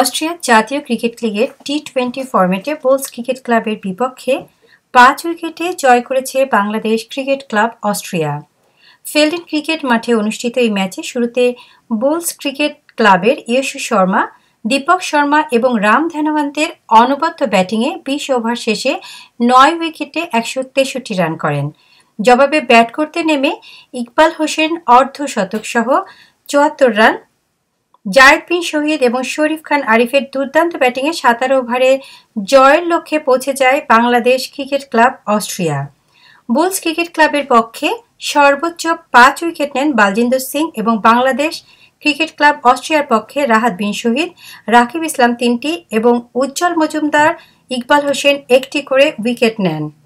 অস্ট্রিয়ার জাতীয় ক্রিকেট লিগের টি টোয়েন্টি ফর্মেটে বোলস ক্রিকেট ক্লাবের বিপক্ষে পাঁচ উইকেটে জয় করেছে বাংলাদেশ ক্রিকেট ক্লাব অস্ট্রিয়া ফিল্ডেন ক্রিকেট মাঠে অনুষ্ঠিত এই ম্যাচে শুরুতে বোলস ক্রিকেট ক্লাবের ইয়শু শর্মা দীপক শর্মা এবং রাম ধ্যানবন্তের অনবদ্য ব্যাটিংয়ে বিশ ওভার শেষে নয় উইকেটে একশো তেষট্টি রান করেন জবাবে ব্যাট করতে নেমে ইকবাল হোসেন অর্ধশতক সহ চুয়াত্তর রান জায়েদ বিন শহীদ এবং শরীফ খান আরিফের দুর্দান্ত ব্যাটিংয়ে সাতারো ওভারে জয়ের লক্ষ্যে পৌঁছে যায় Bangladesh cricket club Austria Bulls cricket ক্লাবের পক্ষে সর্বোচ্চ পাঁচ উইকেট নেন বালজিন্দর সিং এবং বাংলাদেশ ক্রিকেট ক্লাব অস্ট্রিয়ার পক্ষে রাহাত বিন শহীদ রাকিব ইসলাম তিনটি এবং উজ্জ্বল মজুমদার ইকবাল হোসেন একটি করে উইকেট নেন